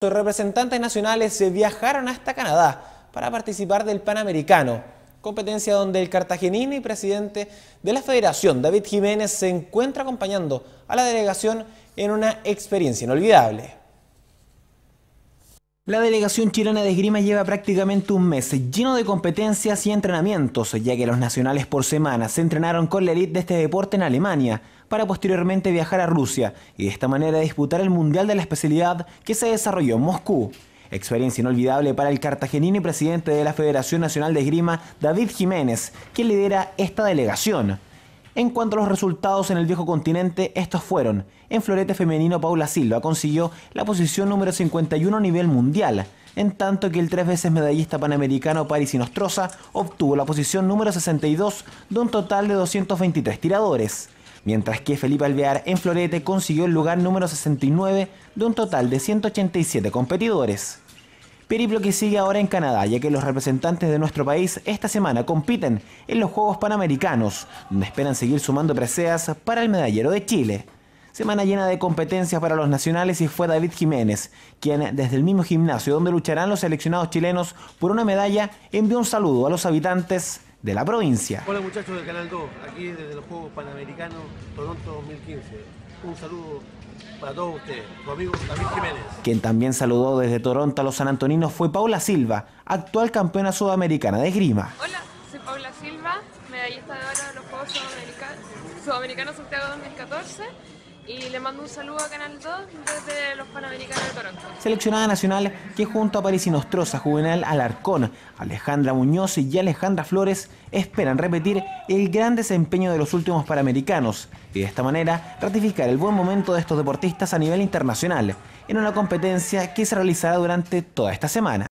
Los representantes nacionales se viajaron hasta Canadá para participar del Panamericano, competencia donde el cartagenino y presidente de la federación, David Jiménez, se encuentra acompañando a la delegación en una experiencia inolvidable. La delegación chilena de esgrima lleva prácticamente un mes lleno de competencias y entrenamientos, ya que los nacionales por semana se entrenaron con la elite de este deporte en Alemania, para posteriormente viajar a Rusia y de esta manera disputar el Mundial de la especialidad que se desarrolló en Moscú. Experiencia inolvidable para el cartagenino y presidente de la Federación Nacional de Esgrima, David Jiménez, que lidera esta delegación. En cuanto a los resultados en el viejo continente, estos fueron, en florete femenino Paula Silva consiguió la posición número 51 a nivel mundial, en tanto que el tres veces medallista panamericano Paris Sinostroza obtuvo la posición número 62 de un total de 223 tiradores, mientras que Felipe Alvear en florete consiguió el lugar número 69 de un total de 187 competidores. Periplo que sigue ahora en Canadá, ya que los representantes de nuestro país esta semana compiten en los Juegos Panamericanos, donde esperan seguir sumando preseas para el medallero de Chile. Semana llena de competencias para los nacionales y fue David Jiménez, quien desde el mismo gimnasio donde lucharán los seleccionados chilenos por una medalla, envió un saludo a los habitantes de la provincia. Hola muchachos del Canal 2, aquí desde los Juegos Panamericanos Toronto 2015. Un saludo para todos ustedes, tu amigo David Jiménez. Quien también saludó desde Toronto a los sanantoninos fue Paula Silva, actual campeona sudamericana de esgrima. Hola, soy Paula Silva, medallista de oro de los Juegos Sudamericanos Santiago 2014 y le mando un saludo a Canal 2 desde los Panamericanos de Toronto. Seleccionada nacional que junto a París Nostrosa, Juvenal Alarcón, Alejandra Muñoz y Alejandra Flores esperan repetir el gran desempeño de los últimos Panamericanos y de esta manera ratificar el buen momento de estos deportistas a nivel internacional en una competencia que se realizará durante toda esta semana.